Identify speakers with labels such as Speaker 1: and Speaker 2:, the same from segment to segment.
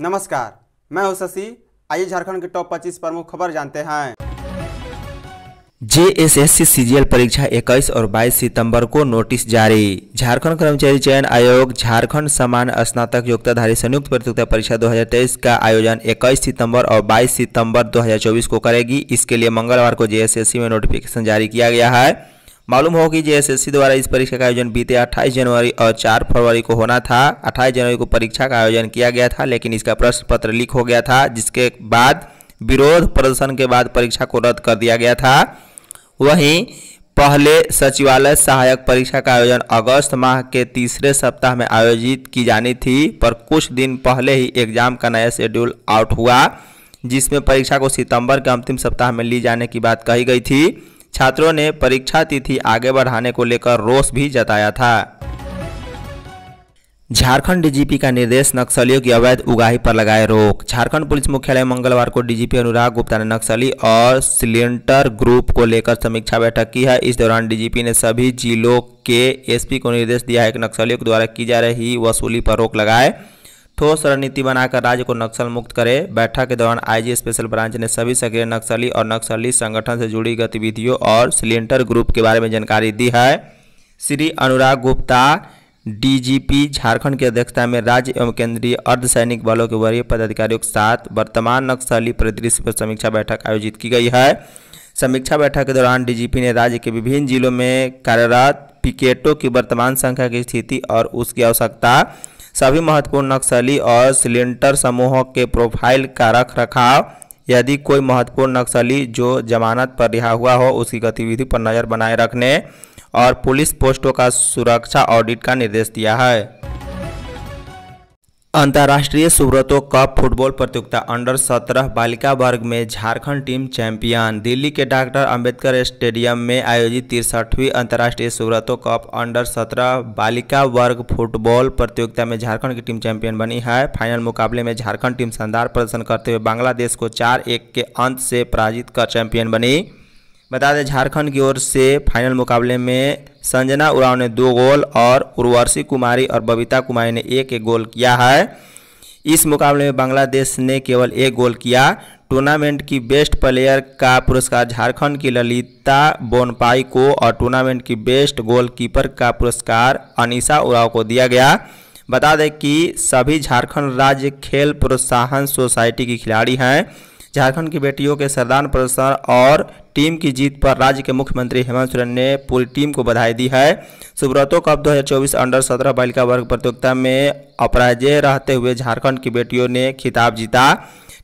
Speaker 1: नमस्कार मैं हूं शशि आइए झारखंड के टॉप 25 प्रमुख खबर जानते हैं जेएसएससी सीजीएल परीक्षा 21 और 22 सितंबर को नोटिस जारी झारखंड कर्मचारी चयन आयोग झारखंड समान स्नातक योग्यताधारी संयुक्त प्रतियोगिता परीक्षा 2023 का आयोजन 21 सितंबर और 22 सितंबर 2024 को करेगी इसके लिए मंगलवार को जेएसएससी में नोटिफिकेशन जारी किया गया है मालूम हो कि जेएसएससी द्वारा इस परीक्षा का आयोजन बीते 28 जनवरी और 4 फरवरी को होना था 28 जनवरी को परीक्षा का आयोजन किया गया था लेकिन इसका प्रश्न पत्र लीक हो गया था जिसके बाद विरोध प्रदर्शन के बाद परीक्षा को रद्द कर दिया गया था वहीं पहले सचिवालय सहायक परीक्षा का आयोजन अगस्त माह के तीसरे सप्ताह में आयोजित की जानी थी पर कुछ दिन पहले ही एग्जाम का नया शेड्यूल आउट हुआ जिसमें परीक्षा को सितंबर के अंतिम सप्ताह में ली जाने की बात कही गई थी छात्रों ने परीक्षा तिथि आगे बढ़ाने को लेकर रोष भी जताया था झारखंड डीजीपी का निर्देश नक्सलियों की अवैध उगाही पर लगाए रोक झारखंड पुलिस मुख्यालय मंगलवार को डीजीपी अनुराग गुप्ता ने नक्सली और सिलेंटर ग्रुप को लेकर समीक्षा बैठक की है इस दौरान डीजीपी ने सभी जिलों के एसपी को निर्देश दिया है कि नक्सलियों के द्वारा की जा रही वसूली पर रोक लगाए ठोस रणनीति बनाकर राज्य को नक्सल मुक्त करे बैठक के दौरान आईजी स्पेशल ब्रांच ने सभी सक्रिय नक्सली और नक्सली संगठन से जुड़ी गतिविधियों और सिलेंडर ग्रुप के बारे में जानकारी दी है श्री अनुराग गुप्ता डीजीपी झारखंड की अध्यक्षता में राज्य एवं केंद्रीय अर्धसैनिक बलों के वरीय पदाधिकारियों के साथ वर्तमान नक्सली परिदृश्य पर समीक्षा बैठक आयोजित की गई है समीक्षा बैठक के दौरान डीजीपी ने राज्य के विभिन्न जिलों में कार्यरत पिकेटों की वर्तमान संख्या की स्थिति और उसकी आवश्यकता सभी महत्वपूर्ण नक्सली और सिलेंडर समूहों के प्रोफाइल का रख रखाव यदि कोई महत्वपूर्ण नक्सली जो जमानत पर रिहा हुआ हो उसकी गतिविधि पर नज़र बनाए रखने और पुलिस पोस्टों का सुरक्षा ऑडिट का निर्देश दिया है अंतर्राष्ट्रीय सुब्रतो कप फुटबॉल प्रतियोगिता अंडर 17 बालिका वर्ग में झारखंड टीम चैंपियन दिल्ली के डॉक्टर अंबेडकर स्टेडियम में आयोजित तिरसठवीं अंतर्राष्ट्रीय सुब्रतो कप अंडर 17 बालिका वर्ग फुटबॉल प्रतियोगिता में झारखंड की टीम चैंपियन बनी है फाइनल मुकाबले में झारखंड टीम शानदार प्रदर्शन करते हुए बांग्लादेश को चार एक के अंत से पराजित कर चैंपियन बनी बता दें झारखंड की ओर से फाइनल मुकाबले में संजना उराव ने दो गोल और उर्वर्षी कुमारी और बबीता कुमारी ने एक एक गोल किया है इस मुकाबले में बांग्लादेश ने केवल एक गोल किया टूर्नामेंट की बेस्ट प्लेयर का पुरस्कार झारखंड की ललिता बोनपाई को और टूर्नामेंट की बेस्ट गोलकीपर का पुरस्कार अनिशा उराव को दिया गया बता दें कि सभी झारखंड राज्य खेल प्रोत्साहन सोसाइटी की खिलाड़ी हैं झारखंड की बेटियों के सरदान प्रदर्शन और टीम की जीत पर राज्य के मुख्यमंत्री हेमंत सोरेन ने पूरी टीम को बधाई दी है सुब्रतो कप 2024 अंडर 17 बालिका वर्ग प्रतियोगिता में अपराजय रहते हुए झारखंड की बेटियों ने खिताब जीता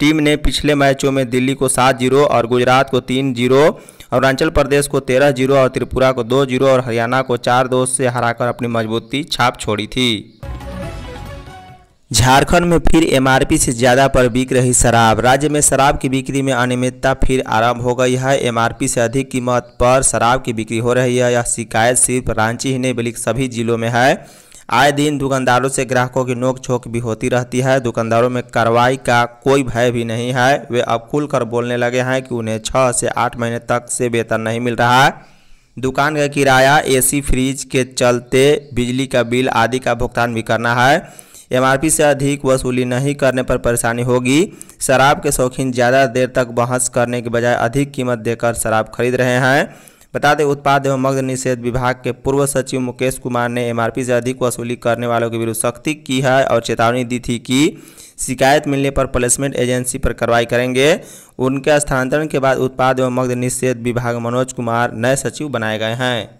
Speaker 1: टीम ने पिछले मैचों में दिल्ली को सात जीरो और गुजरात को तीन जीरो अरुणाचल प्रदेश को तेरह जीरो और त्रिपुरा को दो जीरो और हरियाणा को चार दो से हराकर अपनी मजबूती छाप छोड़ी थी झारखंड में फिर एमआरपी से ज़्यादा पर बिक रही शराब राज्य में शराब की बिक्री में अनियमितता फिर आरंभ हो गई है एमआरपी से अधिक कीमत पर शराब की बिक्री हो रही है यह शिकायत सिर्फ रांची ही नहीं बल्कि सभी जिलों में है आए दिन दुकानदारों से ग्राहकों की नोक झोंक भी होती रहती है दुकानदारों में कार्रवाई का कोई भय भी नहीं है वे अब खुलकर बोलने लगे हैं कि उन्हें छः से आठ महीने तक से वेतन नहीं मिल रहा है दुकान का किराया एसी फ्रिज के चलते बिजली का बिल आदि का भुगतान भी करना है एमआरपी से अधिक वसूली नहीं करने पर परेशानी होगी शराब के शौकीन ज़्यादा देर तक बहस करने के बजाय अधिक कीमत देकर शराब खरीद रहे हैं बता दें उत्पाद एवं मग्न निषेध विभाग के पूर्व सचिव मुकेश कुमार ने एमआरपी से अधिक वसूली करने वालों के विरुद्ध सख्ती की है और चेतावनी दी थी कि शिकायत मिलने पर प्लेसमेंट एजेंसी पर कार्रवाई करेंगे उनके स्थानांतरण के बाद उत्पाद एवं मग्न निषेध विभाग मनोज कुमार नए सचिव बनाए गए हैं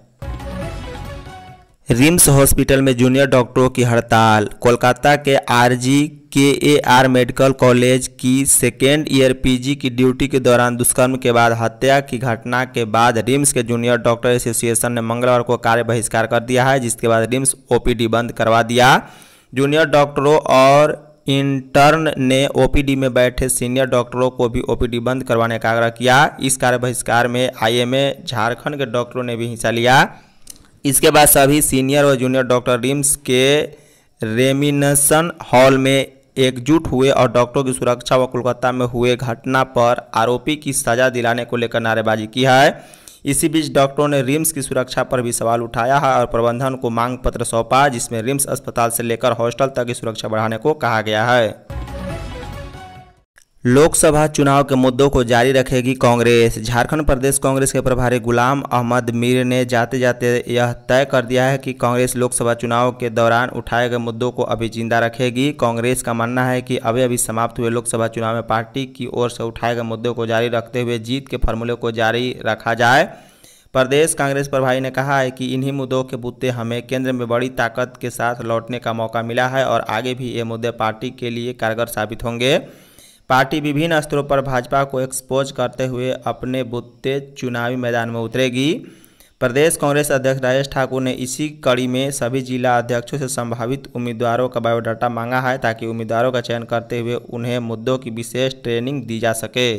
Speaker 1: रिम्स हॉस्पिटल में जूनियर डॉक्टरों की हड़ताल कोलकाता के RG K A R medical college की सेकेंड ईयर पीजी की ड्यूटी के दौरान दुष्कर्म के बाद हत्या की घटना के बाद रिम्स के जूनियर डॉक्टर एसोसिएशन ने मंगलवार को कार्य बहिष्कार कर दिया है जिसके बाद रिम्स ओपीडी बंद करवा दिया जूनियर डॉक्टरों और इंटर्न ने ओपीडी में बैठे सीनियर डॉक्टरों को भी ओपीडी बंद करवाने का आग्रह किया इस कार्य बहिष्कार में आईएमए झारखंड के डॉक्टरों ने भी हिस्सा लिया इसके बाद सभी सीनियर और जूनियर डॉक्टर रिम्स के रेमिनसन हॉल में एकजुट हुए और डॉक्टरों की सुरक्षा व कोलकाता में हुए घटना पर आरोपी की सजा दिलाने को लेकर नारेबाजी की है इसी बीच डॉक्टरों ने रिम्स की सुरक्षा पर भी सवाल उठाया है और प्रबंधन को मांग पत्र सौंपा जिसमें रिम्स अस्पताल से लेकर हॉस्टल तक की सुरक्षा बढ़ाने को कहा गया है लोकसभा चुनाव के मुद्दों को जारी रखेगी कांग्रेस झारखंड प्रदेश कांग्रेस के प्रभारी गुलाम अहमद मीर ने जाते जाते यह तय कर दिया है कि कांग्रेस लोकसभा चुनाव के दौरान उठाए गए मुद्दों को अभी जिंदा रखेगी कांग्रेस का मानना है कि अभी अभी समाप्त हुए लोकसभा चुनाव में पार्टी की ओर से उठाए गए मुद्दों को जारी रखते हुए जीत के फार्मूले को जारी रखा जाए प्रदेश कांग्रेस प्रभारी ने कहा है कि इन्हीं मुद्दों के बुत्ते हमें केंद्र में बड़ी ताकत के साथ लौटने का मौका मिला है और आगे भी ये मुद्दे पार्टी के लिए कारगर साबित होंगे पार्टी विभिन्न स्तरों पर भाजपा को एक्सपोज करते हुए अपने बुते चुनावी मैदान में उतरेगी प्रदेश कांग्रेस अध्यक्ष राजेश ठाकुर ने इसी कड़ी में सभी जिला अध्यक्षों से संभावित उम्मीदवारों का बायोडाटा मांगा है ताकि उम्मीदवारों का चयन करते हुए उन्हें मुद्दों की विशेष ट्रेनिंग दी जा सके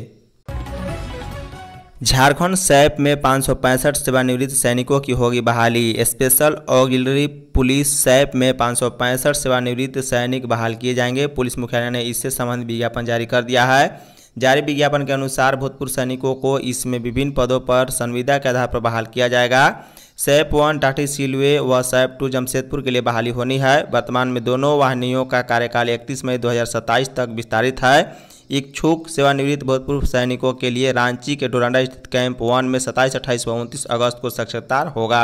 Speaker 1: झारखंड सैप में पाँच सौ पैंसठ सेवानिवृत्त सैनिकों की होगी बहाली स्पेशल ऑगिलरी पुलिस सैप में पाँच सौ पैंसठ सेवानिवृत्त सैनिक बहाल किए जाएंगे पुलिस मुख्यालय ने इससे संबंध विज्ञापन जारी कर दिया है जारी विज्ञापन के अनुसार भूतपूर्व सैनिकों को इसमें विभिन्न पदों पर संविदा के आधार पर बहाल किया जाएगा सैप वन टाटी सिलवे व सैप टू जमशेदपुर के लिए बहाली होनी है वर्तमान में दोनों वाहनियों का कार्यकाल इकतीस मई दो तक विस्तारित है इच्छुक सेवानिवृत्त भूतपूर्व सैनिकों के लिए रांची के डोरांडा स्थित कैंप वन में सत्ताईस अट्ठाईस व उनतीस अगस्त को साक्षात्कार होगा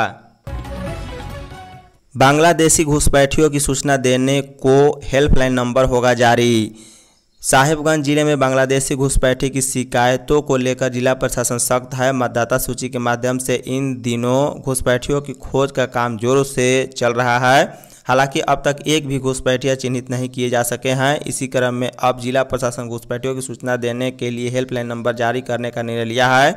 Speaker 1: बांग्लादेशी घुसपैठियों की सूचना देने को हेल्पलाइन नंबर होगा जारी साहिबगंज जिले में बांग्लादेशी घुसपैठी की शिकायतों को लेकर जिला प्रशासन सख्त है मतदाता सूची के माध्यम से इन दिनों घुसपैठियों की खोज का काम जोरों से चल रहा है हालांकि अब तक एक भी घुसपैठिया चिन्हित नहीं किए जा सके हैं इसी क्रम में अब जिला प्रशासन घुसपैठियों की सूचना देने के लिए हेल्पलाइन नंबर जारी करने का निर्णय लिया है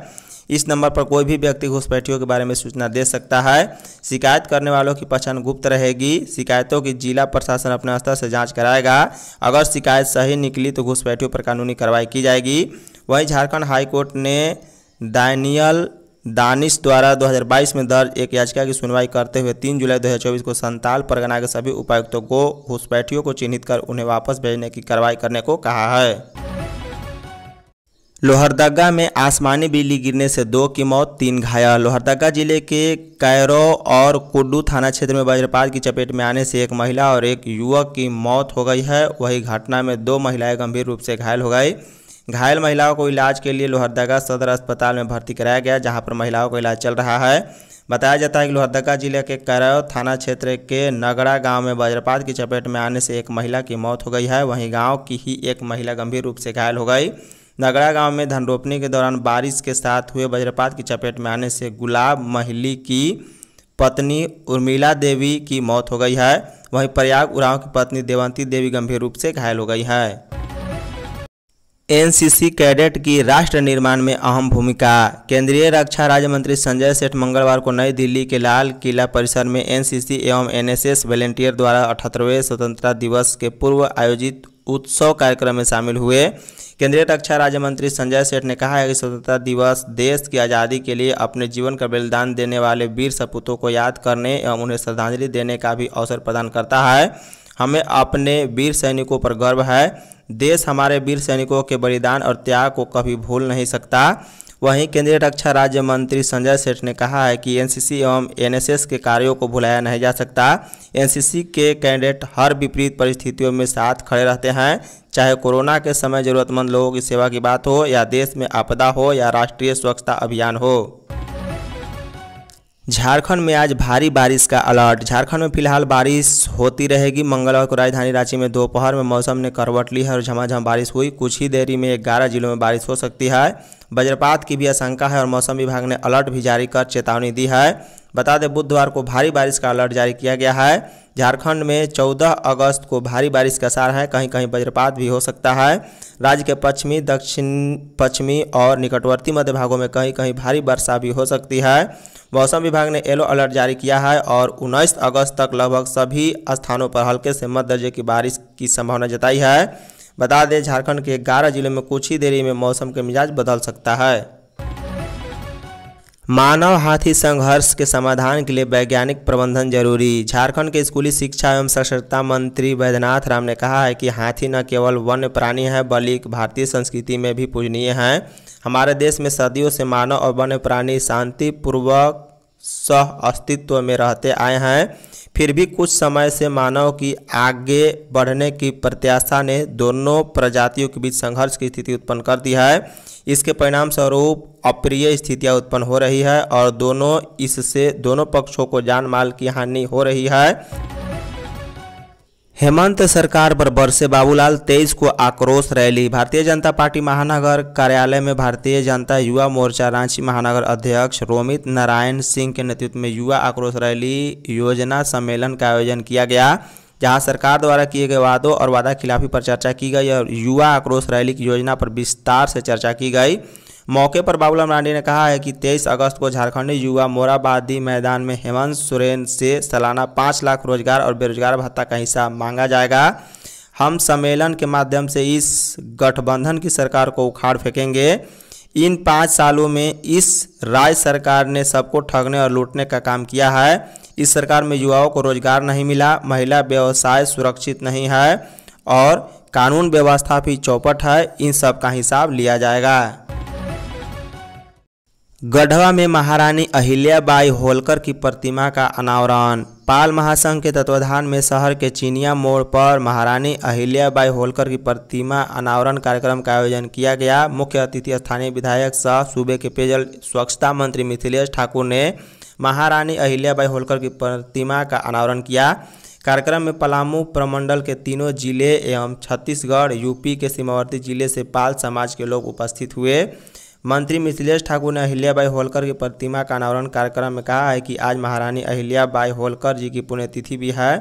Speaker 1: इस नंबर पर कोई भी व्यक्ति घुसपैठियों के बारे में सूचना दे सकता है शिकायत करने वालों की पहचान गुप्त रहेगी शिकायतों की जिला प्रशासन अपने स्तर से जांच कराएगा अगर शिकायत सही निकली तो घुसपैठियों पर कानूनी कार्रवाई की जाएगी वहीं झारखंड हाईकोर्ट ने डैनियल दानिश द्वारा 2022 में दर्ज एक याचिका की सुनवाई करते हुए 3 जुलाई 2024 को संताल परगना के सभी उपायुक्तों को घुसपैठियों को चिन्हित कर उन्हें वापस भेजने की कार्रवाई करने को कहा है लोहरदगा में आसमानी बिजली गिरने से दो की मौत तीन घायल लोहरदगा जिले के कैरो और कुड्डू थाना क्षेत्र में वज्रपात की चपेट में आने से एक महिला और एक युवक की मौत हो गई है वही घटना में दो महिलाएं गंभीर रूप से घायल हो गई घायल महिलाओं को इलाज के लिए लोहरदगा सदर अस्पताल में भर्ती कराया गया जहां पर महिलाओं का इलाज चल रहा है बताया जाता है कि लोहरदगा जिले के करौ थाना क्षेत्र के नगड़ा गांव में वज्रपात की चपेट में आने से एक महिला की मौत हो गई है वहीं गांव की ही एक महिला गंभीर रूप से घायल हो गई नगड़ा गांव में धन रोपनी के दौरान बारिश के साथ हुए वज्रपात की चपेट में आने से गुलाब महली की पत्नी उर्मिला देवी की मौत हो गई है वहीं प्रयाग उराव की पत्नी देवंती देवी गंभीर रूप से घायल हो गई है एनसीसी कैडेट की राष्ट्र निर्माण में अहम भूमिका केंद्रीय रक्षा राज्य मंत्री संजय सेठ मंगलवार को नई दिल्ली के लाल किला परिसर में एनसीसी एवं एनएसएस वॉलेंटियर द्वारा अठहत्तरवें स्वतंत्रता दिवस के पूर्व आयोजित उत्सव कार्यक्रम में शामिल हुए केंद्रीय रक्षा राज्य मंत्री संजय सेठ ने कहा है कि स्वतंत्रता दिवस देश की आज़ादी के लिए अपने जीवन का बलिदान देने वाले वीर सपूतों को याद करने एवं उन्हें श्रद्धांजलि देने का भी अवसर प्रदान करता है हमें अपने वीर सैनिकों पर गर्व है देश हमारे वीर सैनिकों के बलिदान और त्याग को कभी भूल नहीं सकता वहीं केंद्रीय रक्षा राज्य मंत्री संजय सेठ ने कहा है कि एनसीसी एवं एनएसएस के कार्यों को भुलाया नहीं जा सकता एनसीसी के कैंडिडेट हर विपरीत परिस्थितियों में साथ खड़े रहते हैं चाहे कोरोना के समय जरूरतमंद लोगों की सेवा की बात हो या देश में आपदा हो या राष्ट्रीय स्वच्छता अभियान हो झारखंड में आज भारी बारिश का अलर्ट झारखंड में फिलहाल बारिश होती रहेगी मंगलवार को राजधानी रांची में दोपहर में मौसम ने करवट ली है और झमाझम बारिश हुई कुछ ही देरी में ग्यारह जिलों में बारिश हो सकती है वज्रपात की भी आशंका है और मौसम विभाग ने अलर्ट भी जारी कर चेतावनी दी है बता दें बुधवार को भारी बारिश का अलर्ट जारी किया गया है झारखंड में चौदह अगस्त को भारी बारिश का सार है कहीं कहीं वज्रपात भी हो सकता है राज्य के पश्चिमी दक्षिण पश्चिमी और निकटवर्ती मध्य भागों में कहीं कहीं भारी वर्षा भी हो सकती है मौसम विभाग ने येलो अलर्ट जारी किया है और उन्नीस अगस्त तक लगभग सभी स्थानों पर हल्के से मध्य दर्जे की बारिश की संभावना जताई है बता दें झारखंड के ग्यारह जिलों में कुछ ही देरी में मौसम के मिजाज बदल सकता है मानव हाथी संघर्ष के समाधान के लिए वैज्ञानिक प्रबंधन जरूरी झारखंड के स्कूली शिक्षा एवं सक्षरता मंत्री वैद्यनाथ राम ने कहा है कि हाथी न केवल वन्य प्राणी है बल्कि भारतीय संस्कृति में भी पूजनीय है हमारे देश में सदियों से मानव और वन्य प्राणी शांतिपूर्वक सह अस्तित्व में रहते आए हैं फिर भी कुछ समय से मानव की आगे बढ़ने की प्रत्याशा ने दोनों प्रजातियों के बीच संघर्ष की स्थिति उत्पन्न कर दी है इसके परिणाम स्वरूप अप्रिय स्थितियां उत्पन्न हो रही है और दोनों इससे दोनों पक्षों को जान माल की हानि हो रही है हेमंत सरकार पर बरसे बाबूलाल तेईस को आक्रोश रैली भारतीय जनता पार्टी महानगर कार्यालय में भारतीय जनता युवा मोर्चा रांची महानगर अध्यक्ष रोमित नारायण सिंह के नेतृत्व में युवा आक्रोश रैली योजना सम्मेलन का आयोजन किया गया जहां सरकार द्वारा किए गए वादों और वादा खिलाफी पर चर्चा की गई और युवा आक्रोश रैली की योजना पर विस्तार से चर्चा की गई मौके पर बाबूलाल मरांडी ने कहा है कि 23 अगस्त को झारखंडी युवा मोराबादी मैदान में हेमंत सोरेन से सालाना पाँच लाख रोजगार और बेरोजगार भत्ता का हिस्सा मांगा जाएगा हम सम्मेलन के माध्यम से इस गठबंधन की सरकार को उखाड़ फेंकेंगे इन पाँच सालों में इस राज्य सरकार ने सबको ठगने और लूटने का काम किया है इस सरकार में युवाओं को रोजगार नहीं मिला महिला व्यवसाय सुरक्षित नहीं है और कानून व्यवस्था भी चौपट है इन सब का हिसाब लिया जाएगा गढ़वा में महारानी अहिल्याबाई होलकर की प्रतिमा का अनावरण पाल महासंघ के तत्वाधान में शहर के चीनिया मोड़ पर महारानी अहिल्याबाई होलकर की प्रतिमा अनावरण कार्यक्रम का आयोजन किया गया मुख्य अतिथि स्थानीय विधायक सह सूबे के पेयजल स्वच्छता मंत्री मिथिलेश ठाकुर ने महारानी अहिल्याबाई होलकर की प्रतिमा का अनावरण किया कार्यक्रम में पलामू प्रमंडल के तीनों जिले एवं छत्तीसगढ़ यूपी के सीमावर्ती जिले से पाल समाज के लोग उपस्थित हुए मंत्री मिथिलेश ठाकुर ने अहिल्याबाई होलकर की प्रतिमा का अनावरण कार्यक्रम में कहा है कि आज महारानी अहिल्याबाई होलकर जी की पुण्यतिथि भी है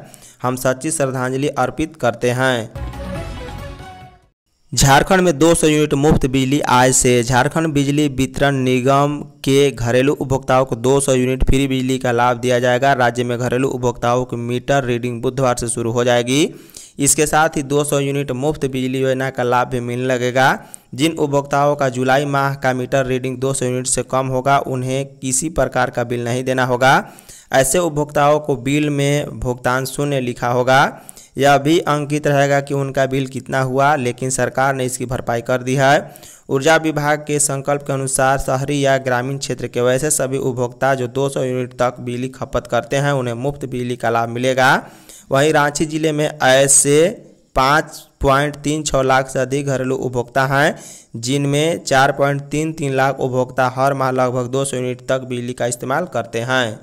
Speaker 1: हम सच्ची श्रद्धांजलि अर्पित करते हैं झारखंड में 200 यूनिट मुफ्त बिजली आज से झारखंड बिजली वितरण निगम के घरेलू उपभोक्ताओं को 200 यूनिट फ्री बिजली का लाभ दिया जाएगा राज्य में घरेलू उपभोक्ताओं की मीटर रीडिंग बुधवार से शुरू हो जाएगी इसके साथ ही 200 यूनिट मुफ्त बिजली योजना का लाभ भी मिलने लगेगा जिन उपभोक्ताओं का जुलाई माह का मीटर रीडिंग 200 यूनिट से कम होगा उन्हें किसी प्रकार का बिल नहीं देना होगा ऐसे उपभोक्ताओं को बिल में भुगतान शून्य लिखा होगा यह भी अंकित रहेगा कि उनका बिल कितना हुआ लेकिन सरकार ने इसकी भरपाई कर दी है ऊर्जा विभाग के संकल्प के अनुसार शहरी या ग्रामीण क्षेत्र के वैसे सभी उपभोक्ता जो 200 यूनिट तक बिजली खपत करते हैं उन्हें मुफ्त बिजली का लाभ मिलेगा वहीं रांची जिले में ऐसे पाँच पॉइंट तीन छः लाख से अधिक घरेलू उपभोक्ता हैं जिनमें चार पॉइंट तीन तीन लाख उपभोक्ता हर माह लगभग दो सौ यूनिट तक बिजली का इस्तेमाल करते हैं